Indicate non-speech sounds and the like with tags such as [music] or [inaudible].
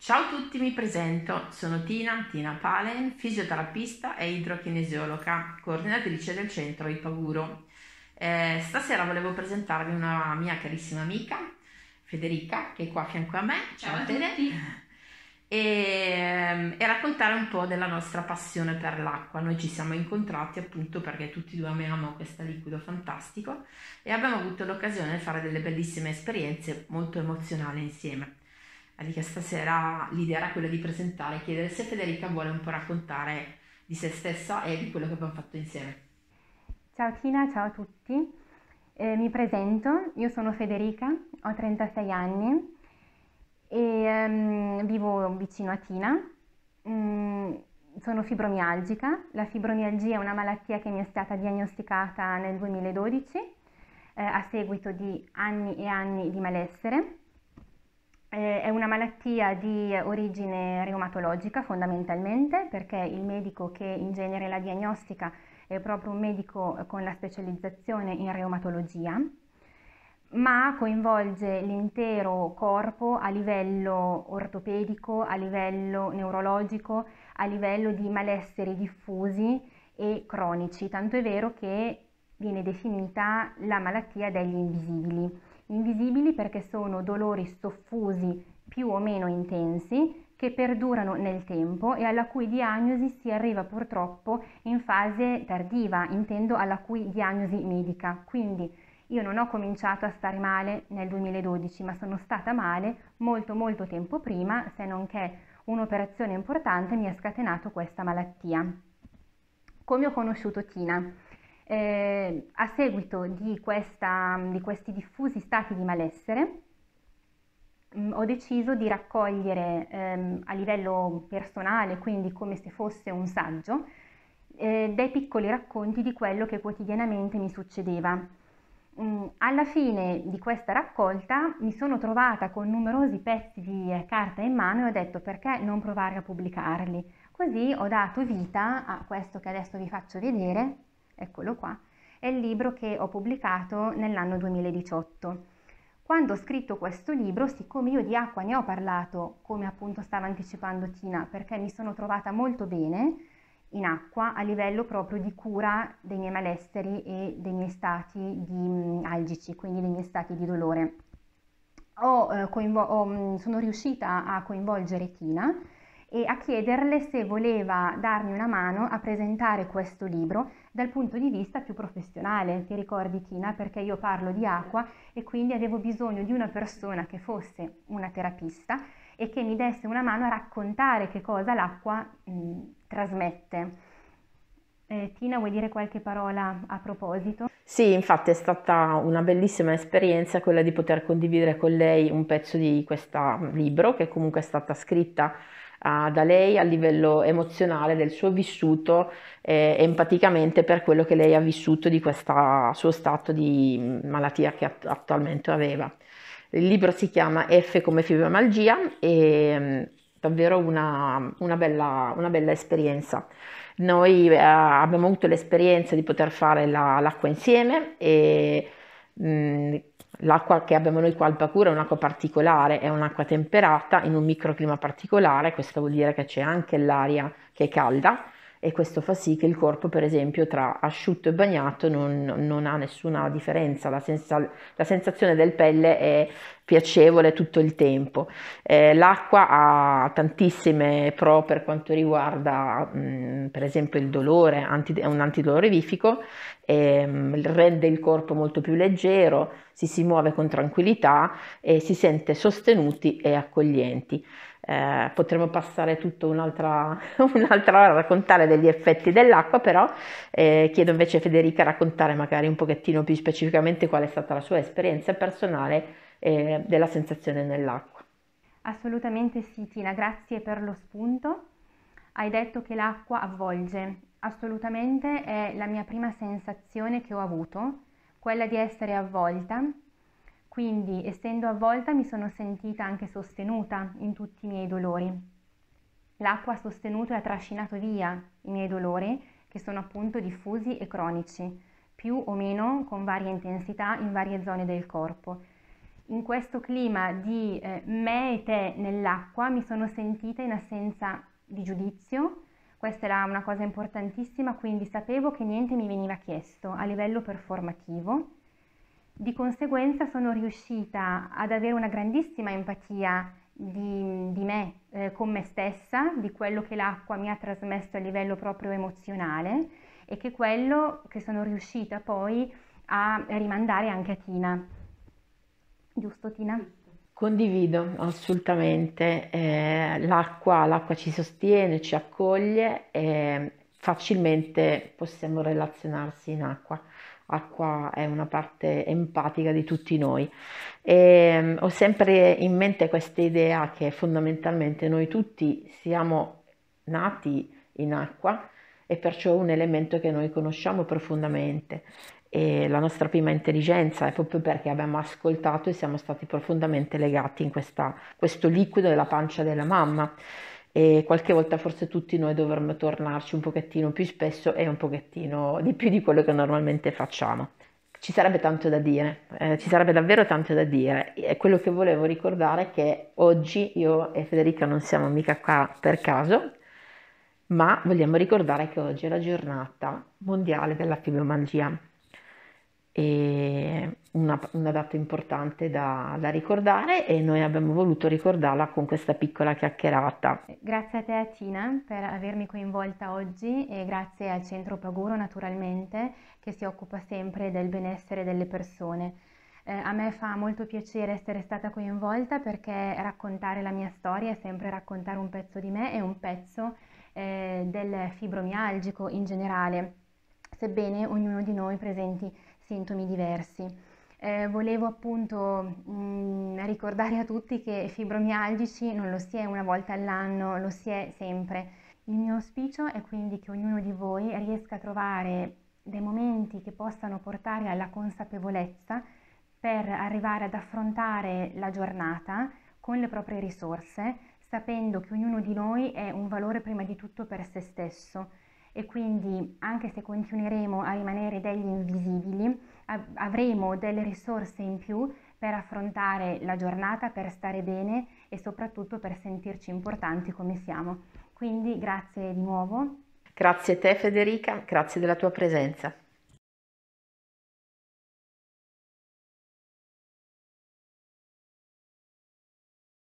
Ciao a tutti, mi presento. Sono Tina, Tina Palen, fisioterapista e idrokinesiologa, coordinatrice del centro Ipaguro. Eh, stasera volevo presentarvi una mia carissima amica, Federica, che è qua a fianco a me. Ciao, Ciao a tutti. E, ehm, e, raccontare un po' della nostra passione per l'acqua. Noi ci siamo incontrati appunto perché tutti e due amiamo questo liquido fantastico e abbiamo avuto l'occasione di fare delle bellissime esperienze molto emozionali insieme. La richiesta stasera l'idea era quella di presentare e chiedere se Federica vuole un po' raccontare di se stessa e di quello che abbiamo fatto insieme. Ciao Tina, ciao a tutti. Eh, mi presento, io sono Federica, ho 36 anni e um, vivo vicino a Tina. Mm, sono fibromialgica. La fibromialgia è una malattia che mi è stata diagnosticata nel 2012 eh, a seguito di anni e anni di malessere eh, è una malattia di origine reumatologica fondamentalmente perché il medico che in genere la diagnostica è proprio un medico con la specializzazione in reumatologia, ma coinvolge l'intero corpo a livello ortopedico, a livello neurologico, a livello di malesseri diffusi e cronici, tanto è vero che viene definita la malattia degli invisibili invisibili perché sono dolori soffusi più o meno intensi che perdurano nel tempo e alla cui diagnosi si arriva purtroppo in fase tardiva, intendo alla cui diagnosi medica. Quindi io non ho cominciato a stare male nel 2012, ma sono stata male molto molto tempo prima, se non che un'operazione importante mi ha scatenato questa malattia. Come ho conosciuto Tina? eh, a seguito di, questa, di, questi diffusi stati di malessere mh, mm, ho deciso di raccogliere ehm, a livello personale, quindi come se fosse un saggio, eh, dei piccoli racconti di quello che quotidianamente mi succedeva. Mh, mm, alla fine di questa raccolta mi sono trovata con numerosi pezzi di eh, carta in mano e ho detto perché non provare a pubblicarli. Così ho dato vita a questo che adesso vi faccio vedere, eccolo qua, è il libro che ho pubblicato nell'anno 2018. Quando ho scritto questo libro, siccome io di acqua ne ho parlato, come appunto stava anticipando Tina, perché mi sono trovata molto bene in acqua a livello proprio di cura dei miei malesseri e dei miei stati di mh, algici, quindi dei miei stati di dolore. Ho, eh, ho, sono riuscita a coinvolgere Tina e a chiederle se voleva darmi una mano a presentare questo libro dal punto di vista più professionale. Ti ricordi Tina? Perché io parlo di acqua e quindi avevo bisogno di una persona che fosse una terapista e che mi desse una mano a raccontare che cosa l'acqua mh, mm, trasmette. Eh, Tina, vuoi dire qualche parola a proposito? Sì, infatti è stata una bellissima esperienza quella di poter condividere con lei un pezzo di questo mm, libro che comunque è stata scritta uh, da lei a livello emozionale del suo vissuto eh, empaticamente per quello che lei ha vissuto di questo suo stato di mm, malattia che att- attualmente aveva. Il libro si chiama F come fibromialgia e mm, davvero una, una, bella, una, bella, esperienza. Noi eh, abbiamo avuto l'esperienza di poter fare la, l'acqua insieme e mh, mm, L'acqua che abbiamo noi qua al Pakura è un'acqua particolare, è un'acqua temperata in un microclima particolare, questo vuol dire che c'è anche l'aria che è calda e questo fa sì che il corpo per esempio tra asciutto e bagnato non, non ha nessuna differenza, la, senza, la, sensazione del pelle è piacevole tutto il tempo. Eh, l'acqua ha tantissime pro per quanto riguarda mh, mm, per esempio il dolore, anti, è un antidolorifico, ehm, rende il corpo molto più leggero, si, si muove con tranquillità e si sente sostenuti e accoglienti. Eh, potremmo passare tutta un'altra, [laughs] un'altra, ora a raccontare degli effetti dell'acqua, però eh, chiedo invece a Federica raccontare magari un pochettino più specificamente qual è stata la sua esperienza personale eh, della sensazione nell'acqua. Assolutamente sì, Tina, grazie per lo spunto. Hai detto che l'acqua avvolge, assolutamente è la mia prima sensazione che ho avuto, quella di essere avvolta quindi, essendo avvolta, mi sono sentita anche sostenuta in tutti i miei dolori. L'acqua ha sostenuto e ha trascinato via i miei dolori, che sono appunto diffusi e cronici, più o meno con varia intensità in varie zone del corpo. In questo clima di eh, me e te nell'acqua mi sono sentita in assenza di giudizio, questa era una cosa importantissima, quindi sapevo che niente mi veniva chiesto a livello performativo di conseguenza sono riuscita ad avere una grandissima empatia di, di me eh, con me stessa, di quello che l'acqua mi ha trasmesso a livello proprio emozionale e che quello che sono riuscita poi a rimandare anche a Tina. Giusto Tina? Condivido assolutamente, eh, l'acqua, l'acqua ci sostiene, ci accoglie e facilmente possiamo relazionarsi in acqua acqua è una parte empatica di tutti noi. E, mm, ho sempre in mente questa idea che fondamentalmente noi tutti siamo nati in acqua e perciò un elemento che noi conosciamo profondamente. E la nostra prima intelligenza è proprio perché abbiamo ascoltato e siamo stati profondamente legati in questa, questo liquido della pancia della mamma e qualche volta forse tutti noi dovremmo tornarci un pochettino più spesso e un pochettino di più di quello che normalmente facciamo. Ci sarebbe tanto da dire, eh, ci sarebbe davvero tanto da dire. E quello che volevo ricordare è che oggi io e Federica non siamo mica qua per caso, ma vogliamo ricordare che oggi è la giornata mondiale della fibromangia e una, una data importante da, da, ricordare e noi abbiamo voluto ricordarla con questa piccola chiacchierata. Grazie a te Tina per avermi coinvolta oggi e grazie al Centro Paguro naturalmente che si occupa sempre del benessere delle persone. Eh, a me fa molto piacere essere stata coinvolta perché raccontare la mia storia è sempre raccontare un pezzo di me e un pezzo eh, del fibromialgico in generale, sebbene ognuno di noi presenti sintomi diversi. Eh, volevo appunto mh, mm, ricordare a tutti che fibromialgici non lo si è una volta all'anno, lo si è sempre. Il mio auspicio è quindi che ognuno di voi riesca a trovare dei momenti che possano portare alla consapevolezza per arrivare ad affrontare la giornata con le proprie risorse, sapendo che ognuno di noi è un valore prima di tutto per se stesso e quindi anche se continueremo a rimanere degli invisibili, avremo delle risorse in più per affrontare la giornata, per stare bene e soprattutto per sentirci importanti come siamo. Quindi grazie di nuovo. Grazie a te Federica, grazie della tua presenza.